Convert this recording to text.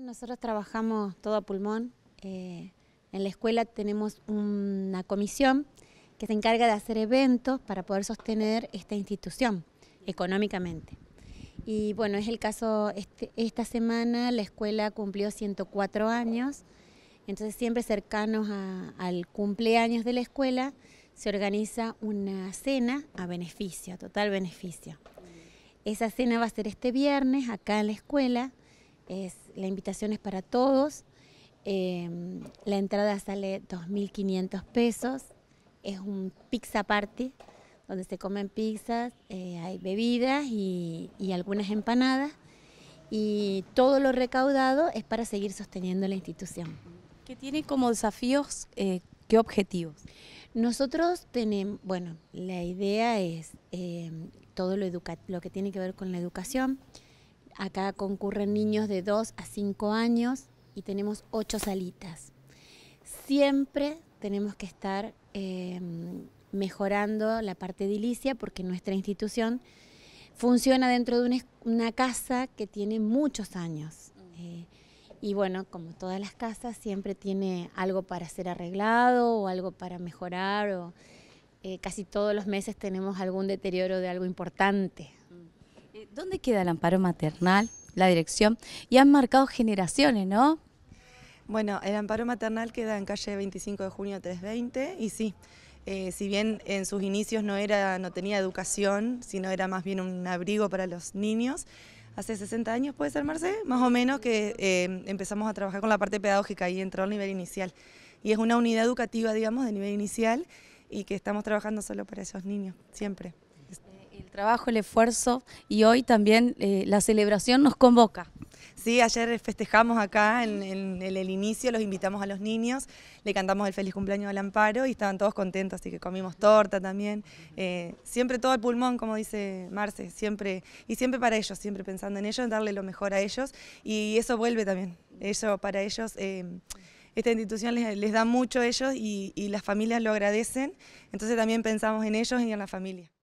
Nosotros trabajamos todo a pulmón. Eh, en la escuela tenemos una comisión que se encarga de hacer eventos para poder sostener esta institución económicamente. Y bueno, es el caso, este, esta semana la escuela cumplió 104 años, entonces siempre cercanos al cumpleaños de la escuela se organiza una cena a beneficio, total beneficio. Esa cena va a ser este viernes acá en la escuela la invitación es para todos. Em, la entrada sale 2.500 pesos. Es un pizza party donde se comen pizzas, eh, hay bebidas y, algunas empanadas. Y todo lo recaudado es para seguir sosteniendo la institución. ¿Qué tiene como desafíos? Eh, ¿Qué objetivos? Nosotros tenemos, bueno, la idea es em, todo lo, lo que tiene que ver con la educación, Acá concurren niños de 2 a 5 años y tenemos 8 salitas. Siempre tenemos que estar em, mejorando la parte edilicia porque nuestra institución funciona dentro de una, casa que tiene muchos años. Mm. Eh, y bueno, como todas las casas, siempre tiene algo para ser arreglado o algo para mejorar. O, eh, casi todos los meses tenemos algún deterioro de algo importante. Eh, ¿Dónde queda el amparo maternal, la dirección? Y han marcado generaciones, ¿no? Bueno, el amparo maternal queda en calle 25 de junio 320 y sí, eh, si bien en sus inicios no, era, no tenía educación, sino era más bien un abrigo para los niños, hace 60 años puede ser, Marce, más o menos que eh, empezamos a trabajar con la parte pedagógica y entró al nivel inicial. Y es una unidad educativa, digamos, de nivel inicial y que estamos trabajando solo para esos niños, siempre. El trabajo, el esfuerzo y hoy también eh, la celebración nos convoca. Sí, ayer festejamos acá en, el inicio, los invitamos a los niños, le cantamos el feliz cumpleaños al Amparo y estaban todos contentos, así que comimos torta también. Eh, siempre todo el pulmón, como dice Marce, siempre, y siempre para ellos, siempre pensando en ellos, en darle lo mejor a ellos y eso vuelve también. Eso para ellos. Eh, esta institución les, da mucho a ellos y, y las familias lo agradecen, entonces también pensamos en ellos y en la familia.